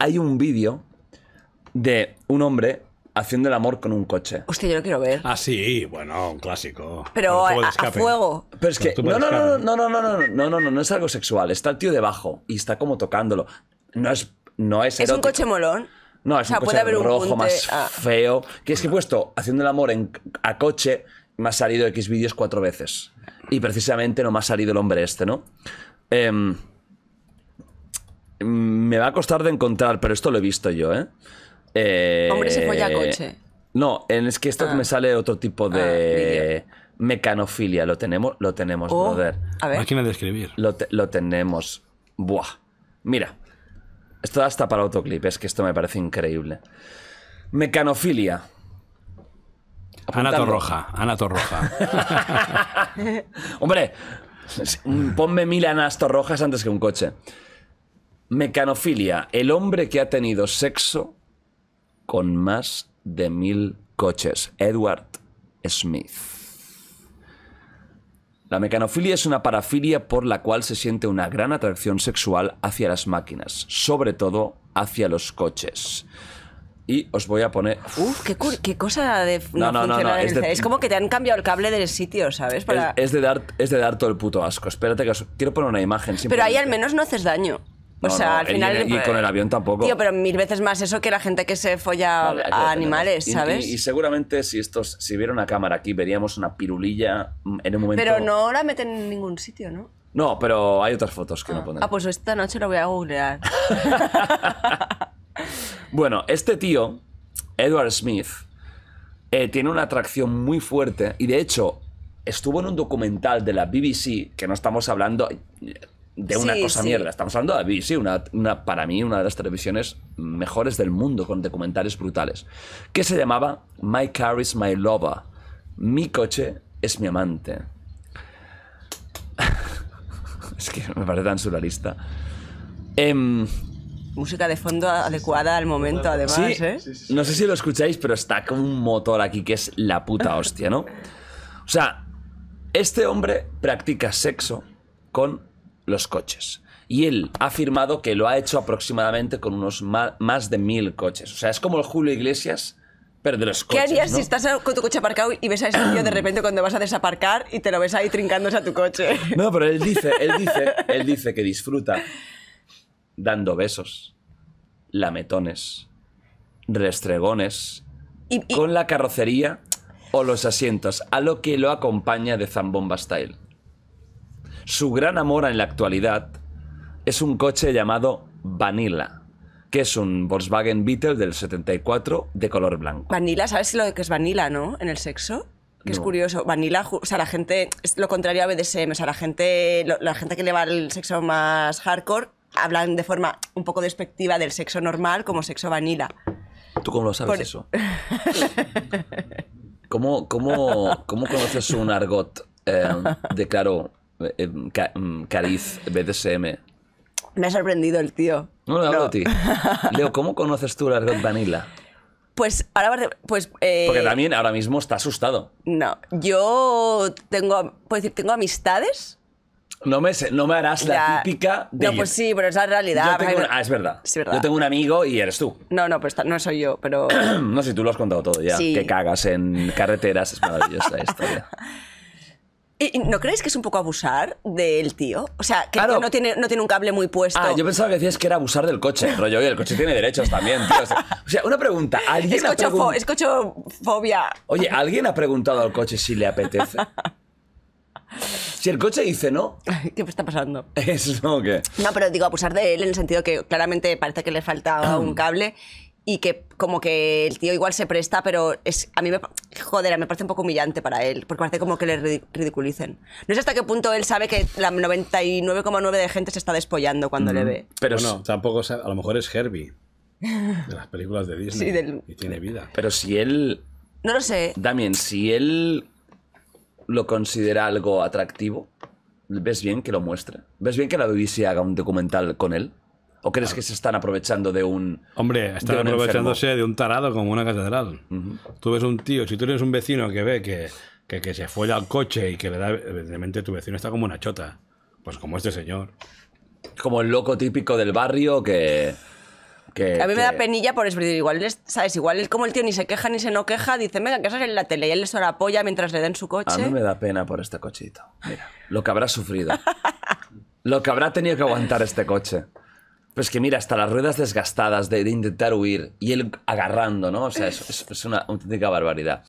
Hay un vídeo de un hombre haciendo el amor con un coche. Hostia, yo lo quiero ver. Ah, sí, bueno, un clásico. Pero a, fuego. Pero es que no no no, no, no, no, no, no, no, no, es algo sexual. Está el tío debajo y está como tocándolo. No es, no es. Es un coche molón. No, es un coche rojo más feo. Que es que he puesto haciendo el amor en, a coche me ha salido X vídeos cuatro veces. Y precisamente no me ha salido el hombre este, ¿no? Eh, Mm, me va a costar de encontrar, pero esto lo he visto yo, ¿eh? eh Hombre se folla coche. No, es que esto ah. me sale otro tipo ah, de mecanofilia. Lo tenemos, lo tenemos, oh, A ver. Máquina de escribir. Lo, tenemos. Buah. Mira. Esto hasta para autoclip, es que esto me parece increíble. Mecanofilia. anato roja anato roja Hombre, ponme mil anastorrojas antes que un coche. Mecanofilia, el hombre que ha tenido sexo con más de mil coches. Edward Smith. La mecanofilia es una parafilia por la cual se siente una gran atracción sexual hacia las máquinas, sobre todo hacia los coches. Y os voy a poner. Uf, qué, cosa de. No, no, no, es, como que te han cambiado el cable del sitio, ¿sabes? Es, de dar, es de dar todo el puto asco. Espérate que os. Quiero poner una imagen. Pero ahí al menos no haces daño o sea, al final. Y, pues, con el avión tampoco. Tío, pero mil veces más eso que la gente que se folla a animales, ¿sabes? Y, seguramente si estos, si viera una cámara aquí, veríamos una pirulilla en un momento. Pero no la meten en ningún sitio, ¿no? No, pero hay otras fotos que no ah. ponen. Ah, pues esta noche lo voy a googlear. bueno, este tío, Edward Smith, eh, tiene una atracción muy fuerte y de hecho estuvo en un documental de la BBC, que no estamos hablando, de una cosa mierda. Estamos hablando de BBC, una, una, para mí una de las televisiones mejores del mundo, con documentales brutales, que se llamaba My Car is My Lover. Mi coche es mi amante. es que me parece tan surrealista. Em, Música de fondo adecuada al momento, además. ¿eh? No sé si lo escucháis, pero está como un motor aquí que es la puta hostia, ¿no? O sea, este hombre practica sexo con los coches. Y él ha afirmado que lo ha hecho aproximadamente con unos más de mil coches. O sea, es como el Julio Iglesias, pero de los coches. ¿Qué harías si estás con tu coche aparcado y ves a ese tío de repente cuando vas a desaparcar y te lo ves ahí trincándose a tu coche? No, pero él dice, él dice, él dice que disfruta dando besos, lametones, restregones, con la carrocería o los asientos, a lo que lo acompaña de Zambomba Style. Su gran amor en la actualidad es un coche llamado Vanilla, que es un Volkswagen Beetle del 74 de color blanco. Vanilla, ¿sabes lo que es vanilla, no? En el sexo. Que es curioso. Vanilla, o sea, la gente, es lo contrario a BDSM, o sea, la gente, la gente que le va el sexo más hardcore hablan de forma un poco despectiva del sexo normal como sexo vanilla. ¿Tú cómo lo sabes eso? ¿Cómo, conoces un argot? Eh, de eh, em, em, Cariz BDSM. Me ha sorprendido el tío. No, no, no. de ti. Leo, ¿cómo conoces tú la Red Vanilla? Pues ahora pues eh, porque también ahora mismo está asustado. No, yo tengo, puedo decir, tengo amistades. No me, no me harás la, típica de. No, pues sí, pero es la realidad. ah, es verdad. Yo tengo un amigo y eres tú. No, no, pues no soy yo, pero. no sé, si tú lo has contado todo ya. Que cagas en carreteras, es maravillosa historia. ¿No creéis que es un poco abusar del tío? O sea, que claro. no, tiene, no tiene un cable muy puesto. Ah, yo pensaba que decías que era abusar del coche, rollo, el coche tiene derechos también, tío. O sea, una pregunta. ¿alguien es, preguntado, es Oye, ¿alguien ha preguntado al coche si le apetece? Si el coche dice no. ¿Qué está pasando? qué? No, pero digo, abusar de él en el sentido que claramente parece que le falta ah. un cable y que como que el tío igual se presta, pero es a mí me joder, me parece un poco humillante para él, porque parece como que le ridiculicen. No sé hasta qué punto él sabe que la 99,9 de gente se está despollando cuando le mm. ve. Pero no, tampoco sabe, a lo mejor es Herbie de las películas de Disney y tiene vida. Pero si él No lo sé. Damien, si él lo considera algo atractivo, ¿ves bien que lo muestra? ¿Ves bien que la BBC haga un documental con él? ¿O crees que se están aprovechando de un. Hombre, están aprovechándose de un tarado como una catedral. Tú ves un tío, si tú eres un vecino que ve que, que, se fue al coche y que le da. Evidentemente tu vecino está como una chota. Pues como este señor. Como el loco típico del barrio que. Que, a mí me da penilla por eso, igual, ¿sabes? Igual como el tío ni se queja ni se no queja, dice, venga, que es en la tele y él les la polla mientras le den su coche. A mí me da pena por este cochito. Mira, lo que habrá sufrido. lo que habrá tenido que aguantar este coche. Pues que mira, hasta las ruedas desgastadas de, intentar huir y él agarrando, ¿no? O sea, es una auténtica barbaridad.